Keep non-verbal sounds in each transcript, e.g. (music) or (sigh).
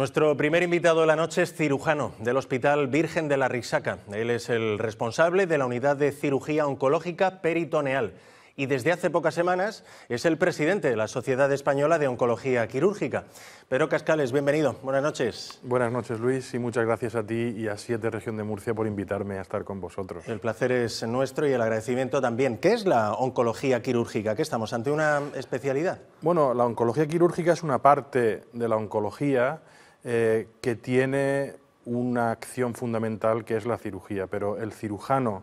Nuestro primer invitado de la noche es cirujano del Hospital Virgen de la Risaca. Él es el responsable de la unidad de cirugía oncológica peritoneal y desde hace pocas semanas es el presidente de la Sociedad Española de Oncología Quirúrgica. Pedro Cascales, bienvenido. Buenas noches. Buenas noches, Luis, y muchas gracias a ti y a Siete Región de Murcia por invitarme a estar con vosotros. El placer es nuestro y el agradecimiento también. ¿Qué es la oncología quirúrgica? ¿Qué estamos ante una especialidad? Bueno, la oncología quirúrgica es una parte de la oncología eh, que tiene una acción fundamental que es la cirugía, pero el cirujano,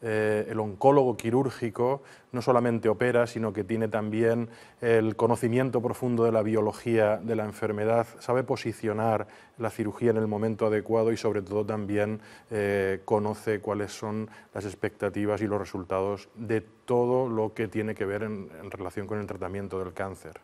eh, el oncólogo quirúrgico, no solamente opera, sino que tiene también el conocimiento profundo de la biología de la enfermedad, sabe posicionar la cirugía en el momento adecuado y sobre todo también eh, conoce cuáles son las expectativas y los resultados de todo lo que tiene que ver en, relación con el tratamiento del cáncer.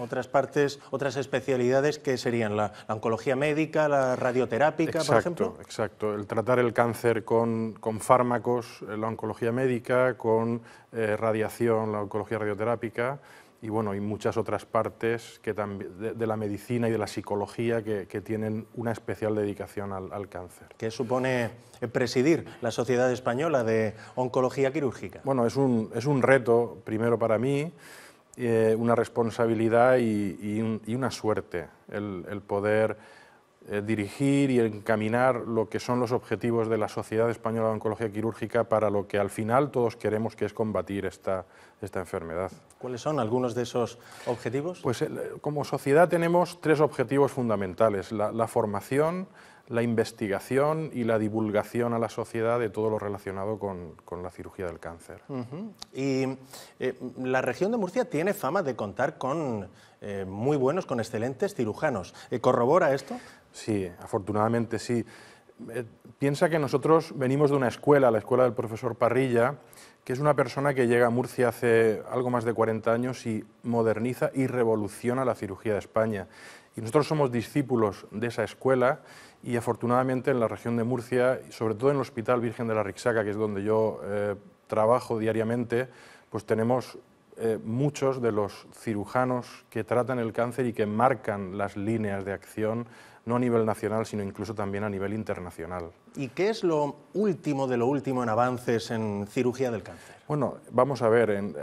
Otras partes, otras especialidades que serían la, oncología médica, la radioterapia, por ejemplo. Exacto, el tratar el cáncer con, fármacos, eh, la oncología médica, con eh, radiación, la oncología radioterápica y bueno, y muchas otras partes que de, la medicina y de la psicología que, tienen una especial dedicación al, cáncer. ¿Qué supone eh, presidir la Sociedad Española de Oncología Quirúrgica? Bueno, es un, reto, primero para mí, eh, una responsabilidad y, una suerte el, el poder eh, dirigir y encaminar lo que son los objetivos de la Sociedad Española de Oncología Quirúrgica para lo que al final todos queremos, que es combatir esta, enfermedad. ¿Cuáles son algunos de esos objetivos? Pues eh, como sociedad tenemos tres objetivos fundamentales, la, formación, la investigación y la divulgación a la sociedad de todo lo relacionado con, la cirugía del cáncer. Y eh, la región de Murcia tiene fama de contar con muy buenos, con excelentes cirujanos. ¿Corrobora esto? Sí, afortunadamente sí. Eh, piensa que nosotros venimos de una escuela, la escuela del profesor Parrilla, que es una persona que llega a Murcia hace algo más de 40 años y moderniza y revoluciona la cirugía de España. Y nosotros somos discípulos de esa escuela y afortunadamente en la región de Murcia, y sobre todo en el Hospital Virgen de la Rixaca, que es donde yo eh, trabajo diariamente, pues tenemos eh, muchos de los cirujanos que tratan el cáncer y que marcan las líneas de acción, no a nivel nacional, sino incluso también a nivel internacional. ¿Y qué es lo último de lo último en avances en cirugía del cáncer? Bueno, vamos a ver, eh,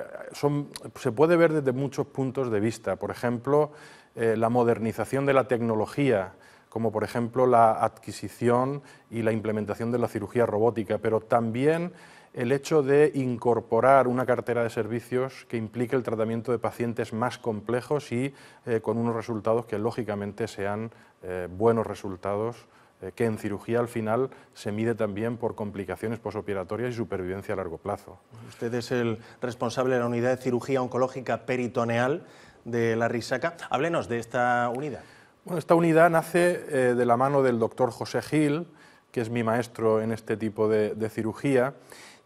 se puede ver desde muchos puntos de vista. Por ejemplo, eh, la modernización de la tecnología, como por ejemplo la adquisición y la implementación de la cirugía robótica, pero también el hecho de incorporar una cartera de servicios que implique el tratamiento de pacientes más complejos y eh, con unos resultados que lógicamente sean eh, buenos resultados, eh, que en cirugía al final se mide también por complicaciones posoperatorias y supervivencia a largo plazo. Usted es el responsable de la unidad de cirugía oncológica peritoneal de la RISACA. Háblenos de esta unidad. Bueno, esta unidad nace de la mano del doctor José Gil, que es mi maestro en este tipo de cirugía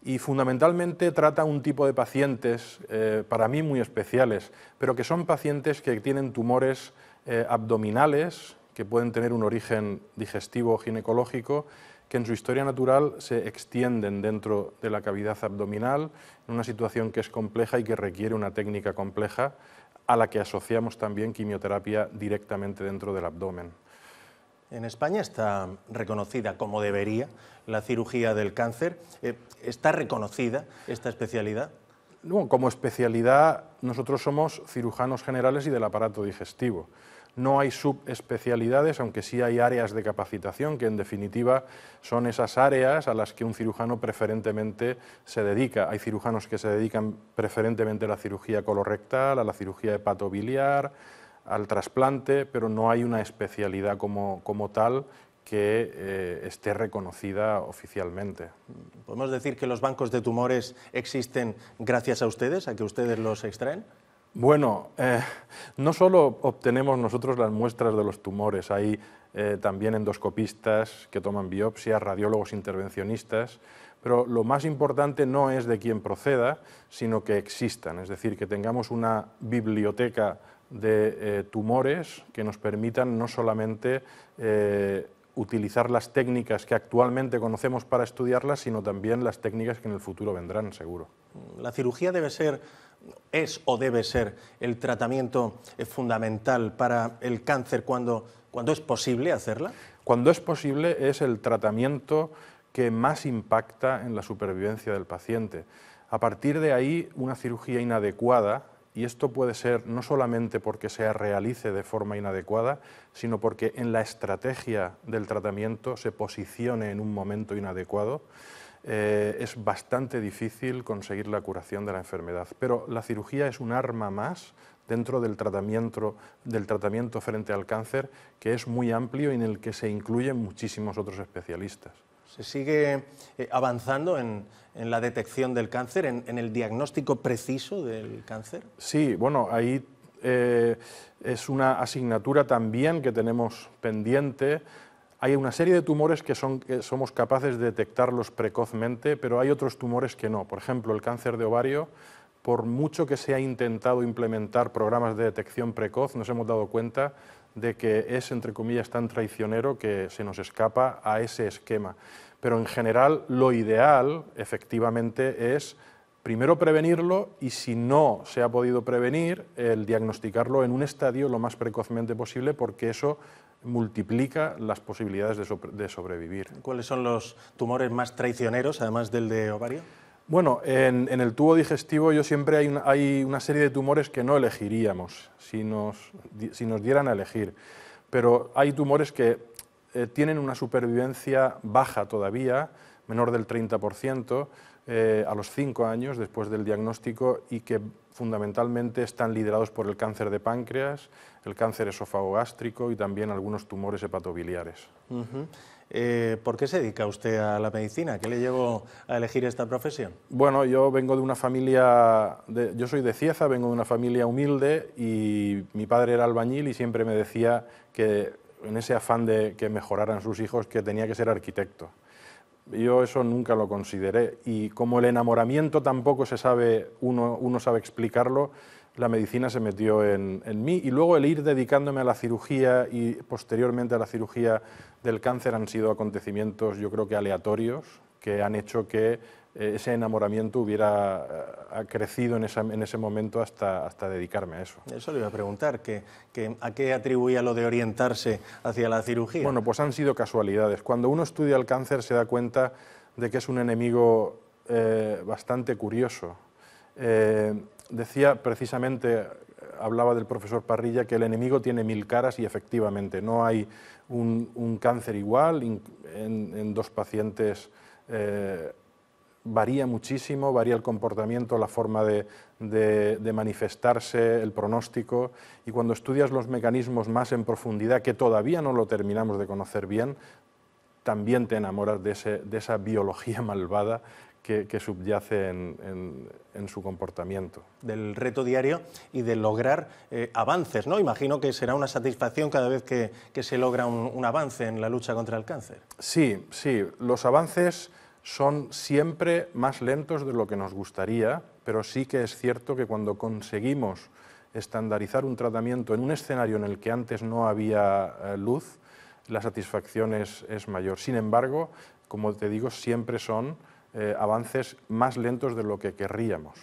y fundamentalmente trata un tipo de pacientes, eh, para mí muy especiales, pero que son pacientes que tienen tumores eh, abdominales, que pueden tener un origen digestivo o ginecológico, que en su historia natural se extienden dentro de la cavidad abdominal, en una situación que es compleja y que requiere una técnica compleja, a la que asociamos también quimioterapia directamente dentro del abdomen. En España está reconocida como debería la cirugía del cáncer. Eh, ¿Está reconocida esta especialidad? como especialidad nosotros somos cirujanos generales y del aparato digestivo. No hay subespecialidades, aunque sí hay áreas de capacitación, que en definitiva son esas áreas a las que un cirujano preferentemente se dedica. Hay cirujanos que se dedican preferentemente a la cirugía colorectal, a la cirugía hepatobiliar, al trasplante, pero no hay una especialidad como, como tal que eh, esté reconocida oficialmente. ¿Podemos decir que los bancos de tumores existen gracias a ustedes, a que ustedes los extraen? Bueno, eh, no solo obtenemos nosotros las muestras de los tumores, hay eh, también endoscopistas que toman biopsias, radiólogos intervencionistas, pero lo más importante no es de quién proceda, sino que existan, es decir, que tengamos una biblioteca de eh, tumores que nos permitan no solamente eh, utilizar las técnicas que actualmente conocemos para estudiarlas, sino también las técnicas que en el futuro vendrán, seguro. La cirugía debe ser, es o debe ser el tratamiento fundamental para el cáncer cuando, cuando es posible hacerla. Cuando es posible es el tratamiento que más impacta en la supervivencia del paciente. A partir de ahí, una cirugía inadecuada y esto puede ser no solamente porque se realice de forma inadecuada, sino porque en la estrategia del tratamiento se posicione en un momento inadecuado. Eh, es bastante difícil conseguir la curación de la enfermedad, pero la cirugía es un arma más dentro del del tratamiento frente al cáncer que es muy amplio y en el que se incluyen muchísimos otros especialistas se sigue eh, avanzando en, la detección del cáncer, en, el diagnóstico preciso del cáncer? Sí, bueno, ahí eh, es una asignatura también que tenemos pendiente. Hay una serie de tumores que, son, que somos capaces de detectarlos precozmente, pero hay otros tumores que no. Por ejemplo, el cáncer de ovario, por mucho que se ha intentado implementar programas de detección precoz, nos hemos dado cuenta de que es, entre comillas, tan traicionero que se nos escapa a ese esquema. Pero en general lo ideal, efectivamente, es primero prevenirlo y si no se ha podido prevenir, el diagnosticarlo en un estadio lo más precozmente posible porque eso multiplica las posibilidades de, de sobrevivir. ¿Cuáles son los tumores más traicioneros, además del de ovario? Bueno, en, el tubo digestivo yo siempre hay una, serie de tumores que no elegiríamos si nos, si nos dieran a elegir, pero hay tumores que eh, tienen una supervivencia baja todavía, menor del 30%, eh, a los 5 años después del diagnóstico y que fundamentalmente están liderados por el cáncer de páncreas, el cáncer esofagogástrico y también algunos tumores hepatobiliares. Eh, ¿Por qué se dedica usted a la medicina? ¿Qué le llevó a elegir esta profesión? Bueno, yo vengo de una familia, yo soy de Cieza, vengo de una familia humilde y mi padre era albañil y siempre me decía que en ese afán de que mejoraran sus hijos que tenía que ser arquitecto. Yo eso nunca lo consideré y como el enamoramiento tampoco se sabe, uno sabe explicarlo, la medicina se metió en, mí y luego el ir dedicándome a la cirugía y posteriormente a la cirugía del cáncer han sido acontecimientos yo creo que aleatorios que han hecho que eh, ese enamoramiento hubiera eh, crecido en, ese momento hasta, dedicarme a eso. Eso le iba a preguntar, ¿a qué atribuía lo de orientarse hacia la cirugía? Bueno, pues han sido casualidades. Cuando uno estudia el cáncer se da cuenta de que es un enemigo eh, bastante curioso decía precisamente, hablaba del profesor Parrilla, que el enemigo tiene mil caras y efectivamente no hay un, cáncer igual en, dos pacientes. Eh, varía muchísimo, varía el comportamiento, la forma de, manifestarse, el pronóstico, y cuando estudias los mecanismos más en profundidad, que todavía no lo terminamos de conocer bien, también te enamoras de, de esa biología (laughs) malvada que, subyace en, su comportamiento. Del reto diario y de lograr eh, avances, ¿no? Imagino que será una satisfacción cada vez que, se logra un, avance en la lucha contra el cáncer. Sí, sí, los avances son siempre más lentos de lo que nos gustaría, pero sí que es cierto que cuando conseguimos estandarizar un tratamiento en un escenario en el que antes no había eh, luz, la satisfacción es mayor. Sin embargo, como te digo, siempre son eh, avances más lentos de lo que querríamos.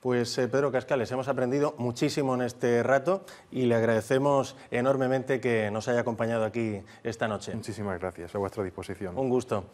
Pues eh, Pedro Cascales, hemos aprendido muchísimo en este rato y le agradecemos enormemente que nos haya acompañado aquí esta noche. Muchísimas gracias, a vuestra disposición. Un gusto.